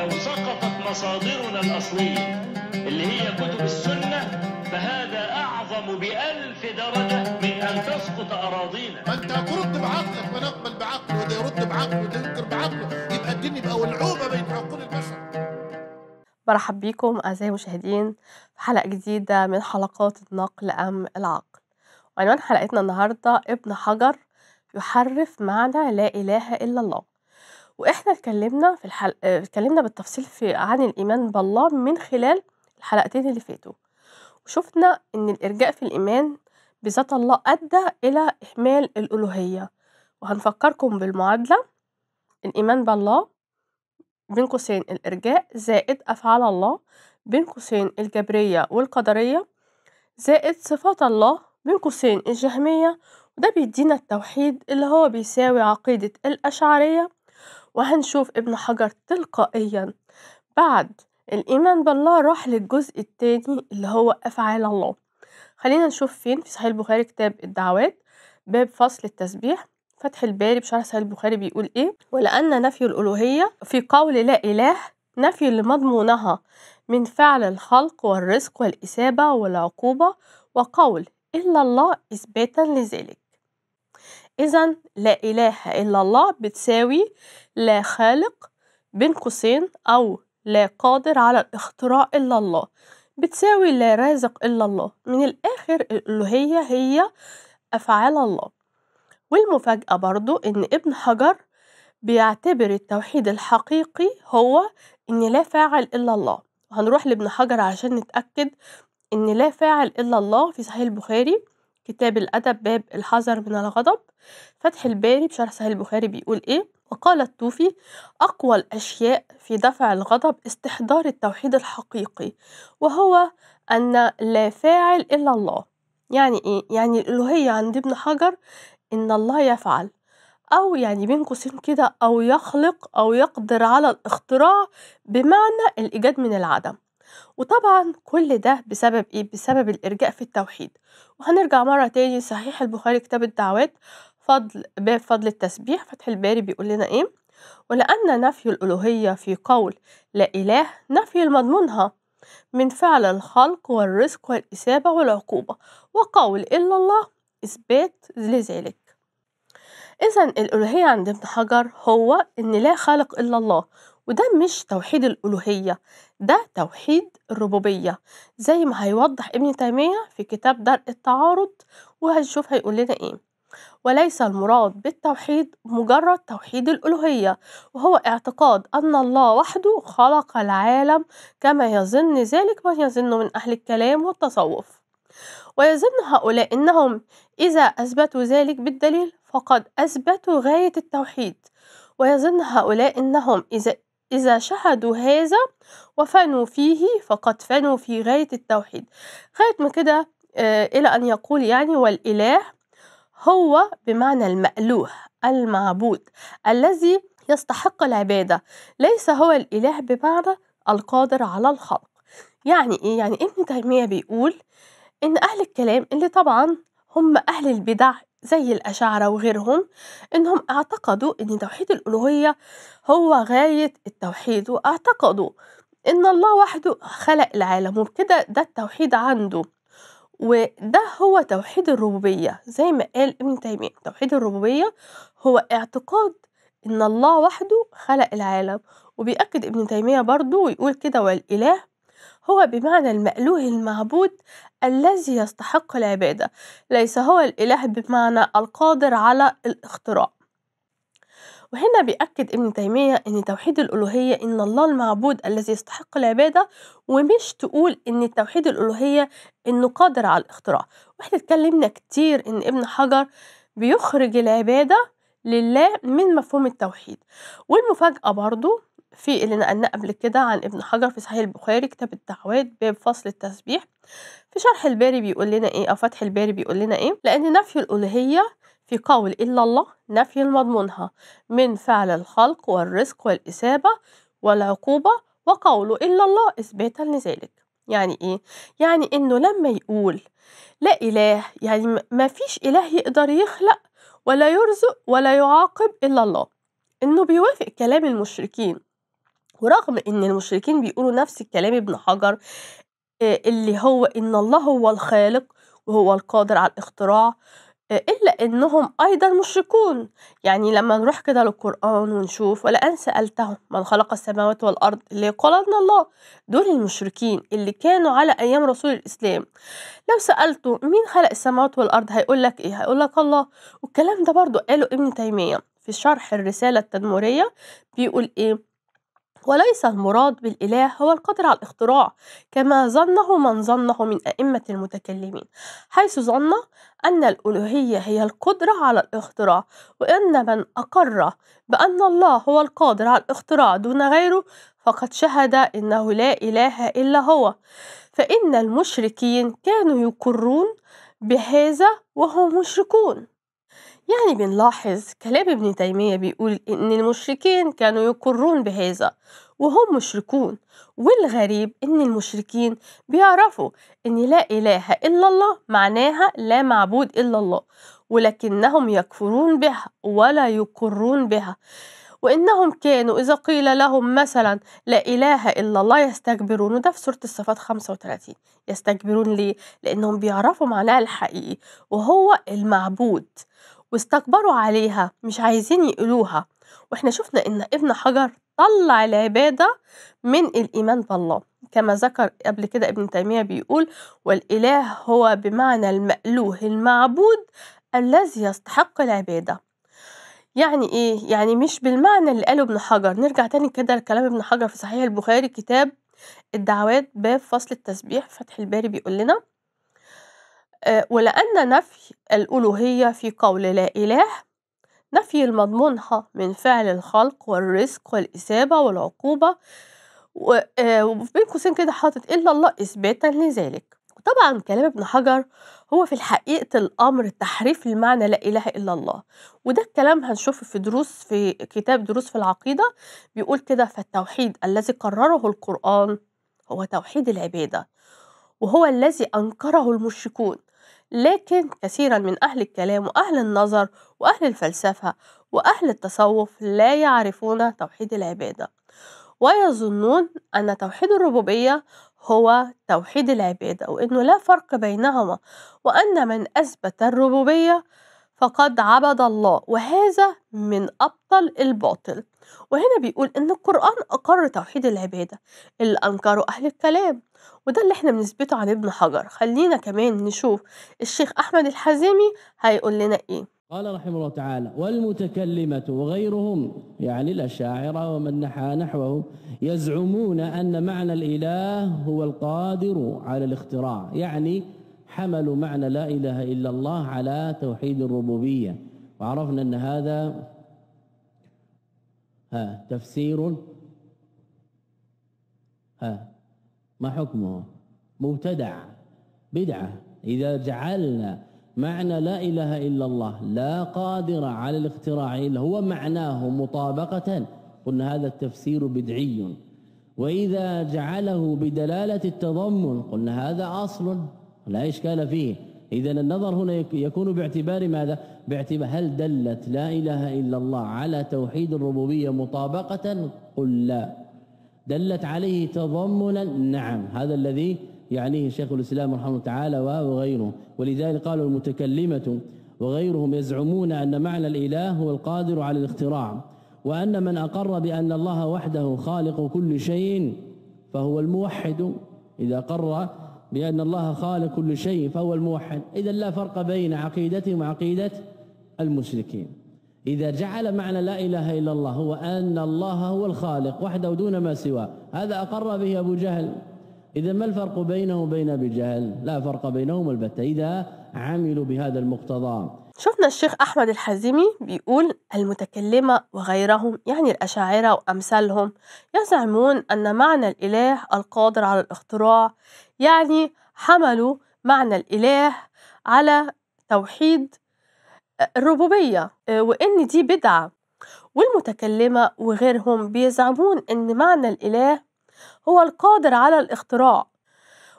لو سقطت مصادرنا الأصلية اللي هي كتب السنة فهذا أعظم بألف درجة من أن تسقط أراضينا فأنت أنت ترد بعقلك ما نقبل بعقله وده يرد بعقله وده ينكر بعقله يبقى الدين يبقى ولعوبة بين عقول البشر مرحب بيكم أعزائي المشاهدين في حلقة جديدة من حلقات النقل أم العقل وعنوان حلقتنا النهاردة ابن حجر يحرف معنى لا إله إلا الله وإحنا اتكلمنا في الحلقة آه، اتكلمنا بالتفصيل في عن الإيمان بالله من خلال الحلقتين اللي فاتوا وشفنا إن الإرجاء في الإيمان بذات الله أدى إلى إهمال الألوهية وهنفكركم بالمعادلة الإيمان بالله بين قوسين الإرجاء زائد أفعال الله بين قوسين الجبرية والقدرية زائد صفات الله بين قوسين الجهمية وده بيدينا التوحيد اللي هو بيساوي عقيدة الأشعرية وهنشوف ابن حجر تلقائيا بعد الإيمان بالله راح للجزء التاني اللي هو أفعال الله خلينا نشوف فين في صحيح البخاري كتاب الدعوات باب فصل التسبيح فتح الباري بشرح صحيح البخاري بيقول إيه ولأن نفي الألوهية في قول لا إله نفي لمضمونها من فعل الخلق والرزق والإسابة والعقوبة وقول إلا الله إثباتا لذلك إذا لا إله إلا الله بتساوي لا خالق بين قوسين أو لا قادر على الاختراع إلا الله بتساوي لا رازق إلا الله من الآخر الألوهية هي أفعال الله والمفاجأة برضو إن ابن حجر بيعتبر التوحيد الحقيقي هو إن لا فاعل إلا الله هنروح لابن حجر عشان نتأكد إن لا فاعل إلا الله في صحيح البخاري كتاب الأدب باب الحذر من الغضب فتح الباري بشرح صحيح البخاري بيقول إيه وقال الطوفي أقوى الأشياء في دفع الغضب استحضار التوحيد الحقيقي وهو أن لا فاعل إلا الله يعني إيه؟ يعني الألوهية عند ابن حجر إن الله يفعل أو يعني بين قوسين كده أو يخلق أو يقدر على الاختراع بمعنى الإيجاد من العدم وطبعا كل ده بسبب ايه بسبب الارجاء في التوحيد وهنرجع مره تاني صحيح البخاري كتاب الدعوات فضل باب فضل التسبيح فتح الباري بيقول لنا ايه ولأن نفي الألوهية في قول لا إله نفي المضمونها من فعل الخلق والرزق والإسابة والعقوبة وقول إلا الله إثبات لذلك إذا الألوهية عند ابن حجر هو إن لا خالق إلا الله وده مش توحيد الألوهية ده توحيد الربوبية زي ما هيوضح ابن تيمية في كتاب درء التعارض وهنشوف هيقول لنا ايه وليس المراد بالتوحيد مجرد توحيد الألوهية وهو اعتقاد أن الله وحده خلق العالم كما يظن ذلك من يظن من أهل الكلام والتصوف ويظن هؤلاء أنهم إذا أثبتوا ذلك بالدليل فقد أثبتوا غاية التوحيد ويظن هؤلاء أنهم إذا إذا شهدوا هذا وفنوا فيه فقد فنوا في غاية التوحيد غاية ما كده آه، إلى أن يقول يعني والإله هو بمعنى المألوه المعبود الذي يستحق العبادة ليس هو الإله بمعنى القادر على الخلق يعني إيه؟ يعني ابن تيمية بيقول إن أهل الكلام اللي طبعا هم أهل البدع زي الأشاعرة وغيرهم إنهم اعتقدوا إن توحيد الألوهية هو غاية التوحيد واعتقدوا إن الله وحده خلق العالم وبكده ده التوحيد عنده وده هو توحيد الربوبية زي ما قال ابن تيمية توحيد الربوبية هو اعتقاد إن الله وحده خلق العالم وبيأكد ابن تيمية برضو ويقول كده والإله هو بمعنى المألوه المعبود الذي يستحق العبادة ليس هو الإله بمعنى القادر على الاختراع وهنا بيأكد ابن تيمية أن توحيد الألوهية أن الله المعبود الذي يستحق العبادة ومش تقول أن توحيد الألوهية أنه قادر على الاختراع واحنا اتكلمنا كتير أن ابن حجر بيخرج العبادة لله من مفهوم التوحيد والمفاجأة برضو في اللي نقلناه قبل كده عن ابن حجر في صحيح البخاري كتاب الدعوات باب فصل التسبيح في شرح الباري بيقول لنا ايه او فتح الباري بيقول لنا ايه لان نفي الالوهيه في قول الا الله نفي المضمونها من فعل الخلق والرزق والاثابه والعقوبه وقوله الا الله اثباتا لذلك يعني ايه يعني انه لما يقول لا اله يعني ما فيش اله يقدر يخلق ولا يرزق ولا يعاقب الا الله انه بيوافق كلام المشركين ورغم إن المشركين بيقولوا نفس الكلام ابن حجر اللي هو إن الله هو الخالق وهو القادر على الاختراع إلا إنهم أيضا مشركون يعني لما نروح كده للقرآن ونشوف ولأن سألتهم من خلق السماوات والأرض اللي قال إن الله دول المشركين اللي كانوا على أيام رسول الإسلام لو سألته مين خلق السماوات والأرض هيقول لك إيه هيقول لك الله والكلام ده برضو قاله ابن تيمية في شرح الرسالة التدمرية بيقول إيه وليس المراد بالإله هو القدر على الاختراع كما ظنه من ظنه من أئمة المتكلمين حيث ظن أن الألوهية هي القدرة على الاختراع وأن من أقر بأن الله هو القادر على الاختراع دون غيره فقد شهد أنه لا إله إلا هو فإن المشركين كانوا يقرون بهذا وهم مشركون يعني بنلاحظ كلام ابن تيمية بيقول إن المشركين كانوا يقرون بهذا وهم مشركون والغريب إن المشركين بيعرفوا إن لا إله إلا الله معناها لا معبود إلا الله ولكنهم يكفرون بها ولا يقرون بها وإنهم كانوا إذا قيل لهم مثلا لا إله إلا الله يستكبرون وده في سورة الصفات 35 يستكبرون ليه؟ لأنهم بيعرفوا معناها الحقيقي وهو المعبود واستكبروا عليها مش عايزين يقولوها واحنا شفنا ان ابن حجر طلع العبادة من الإيمان بالله كما ذكر قبل كده ابن تيمية بيقول والإله هو بمعنى المألوه المعبود الذي يستحق العبادة يعني إيه؟ يعني مش بالمعنى اللي قاله ابن حجر نرجع تاني كده لكلام ابن حجر في صحيح البخاري كتاب الدعوات باب فصل التسبيح فتح الباري بيقول لنا آه، ولأن نفي الألوهية في قول لا إله نفي المضمونها من فعل الخلق والرزق والإسابة والعقوبة وبين آه، قوسين كده حاطط إلا الله إثباتا لذلك طبعا كلام ابن حجر هو في حقيقة الأمر تحريف المعنى لا إله إلا الله وده الكلام هنشوفه في دروس في كتاب دروس في العقيدة بيقول كده فالتوحيد الذي قرره القرآن هو توحيد العبادة وهو الذي أنكره المشركون لكن كثيرا من أهل الكلام وأهل النظر وأهل الفلسفة وأهل التصوف لا يعرفون توحيد العبادة ويظنون أن توحيد الربوبية هو توحيد العبادة وأنه لا فرق بينهما وأن من أثبت الربوبية فقد عبد الله وهذا من أبطل الباطل وهنا بيقول إن القرآن أقر توحيد العبادة اللي أنكره أهل الكلام وده اللي احنا بنثبته عن ابن حجر خلينا كمان نشوف الشيخ أحمد الحزيمي هيقول لنا إيه قال رحمه الله تعالى والمتكلمة وغيرهم يعني الأشاعرة ومن نحى نحوه يزعمون أن معنى الإله هو القادر على الاختراع يعني حملوا معنى لا إله إلا الله على توحيد الربوبية وعرفنا أن هذا ها تفسير ها ما حكمه مبتدع بدعة إذا جعلنا معنى لا إله إلا الله لا قادر على الاختراع إلا هو معناه مطابقة قلنا هذا التفسير بدعي وإذا جعله بدلالة التضمن قلنا هذا أصل لا إشكال فيه إذا النظر هنا يكون باعتبار ماذا باعتبار هل دلت لا إله إلا الله على توحيد الربوبية مطابقة قل لا دلت عليه تضمنا نعم هذا الذي يعنيه شيخ الإسلام رحمه الله تعالى وغيره ولذلك قالوا المتكلمة وغيرهم يزعمون أن معنى الإله هو القادر على الاختراع وأن من أقر بأن الله وحده خالق كل شيء فهو الموحد إذا أقر بأن الله خالق كل شيء فهو الموحد إذا لا فرق بين عقيدتهم وعقيدة المشركين إذا جعل معنى لا إله إلا الله هو أن الله هو الخالق وحده دون ما سواه هذا أقر به أبو جهل إذا ما الفرق بينه وبين أبي جهل لا فرق بينهم البتة إذا عملوا بهذا المقتضى شفنا الشيخ أحمد الحزيمي بيقول المتكلمة وغيرهم يعني الأشاعرة وأمثالهم يزعمون أن معنى الإله القادر على الاختراع يعني حملوا معنى الإله على توحيد آه، الربوبية آه، وإن دي بدعة والمتكلمة وغيرهم بيزعمون أن معنى الإله هو القادر على الاختراع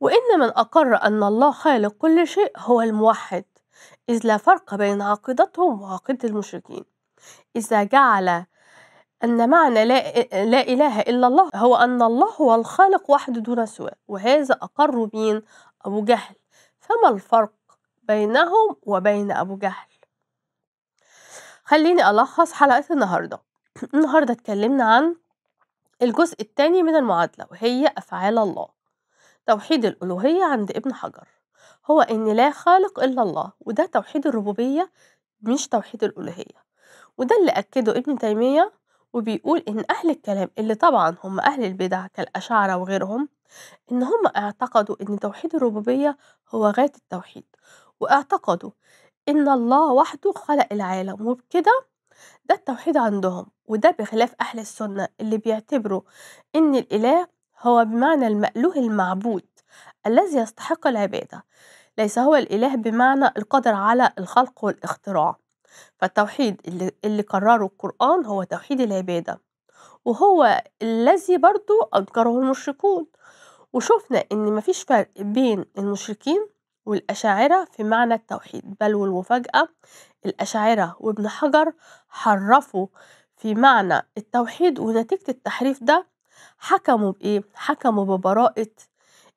وإن من أقر أن الله خالق كل شيء هو الموحد إذ لا فرق بين عقيدتهم وعقيدة المشركين إذا جعل أن معنى لا, لا إله إلا الله هو أن الله هو الخالق وحده دون سواه وهذا أقر بين أبو جهل فما الفرق بينهم وبين أبو جهل خليني ألخص حلقة النهاردة النهاردة اتكلمنا عن الجزء الثاني من المعادلة وهي أفعال الله توحيد الألوهية عند ابن حجر هو إن لا خالق إلا الله وده توحيد الربوبية مش توحيد الألوهية وده اللي أكده ابن تيمية وبيقول إن أهل الكلام اللي طبعا هم أهل البدع كالأشاعرة وغيرهم إن هم اعتقدوا إن توحيد الربوبية هو غاية التوحيد واعتقدوا إن الله وحده خلق العالم وبكده ده التوحيد عندهم وده بخلاف أهل السنة اللي بيعتبروا إن الإله هو بمعنى المألوه المعبود الذي يستحق العبادة ليس هو الإله بمعنى القدر على الخلق والاختراع فالتوحيد اللي, اللي قرره القرآن هو توحيد العبادة وهو الذي برضو أنكره المشركون وشفنا إن مفيش فرق بين المشركين والأشاعرة في معنى التوحيد بل والمفاجأة الأشاعرة وابن حجر حرفوا في معنى التوحيد ونتيجة التحريف ده حكموا بإيه؟ حكموا ببراءة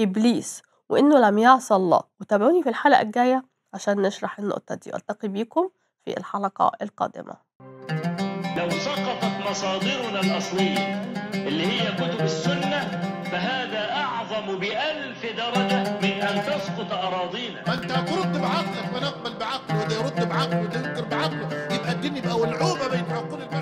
إبليس وإنه لم يعصى الله وتابعوني في الحلقة الجاية عشان نشرح النقطة دي ألتقي بيكم في الحلقة القادمة لو سقطت مصادرنا الأصلية اللي هي كتب السنة فهذا أعظم بألف درجة من أن تسقط أراضينا ما أنت ترد بعقلك ونقبل بعقله وده يرد بعقله وده ينكر بعقله يبقى الدنيا بقى ولعوبة بين عقول البشر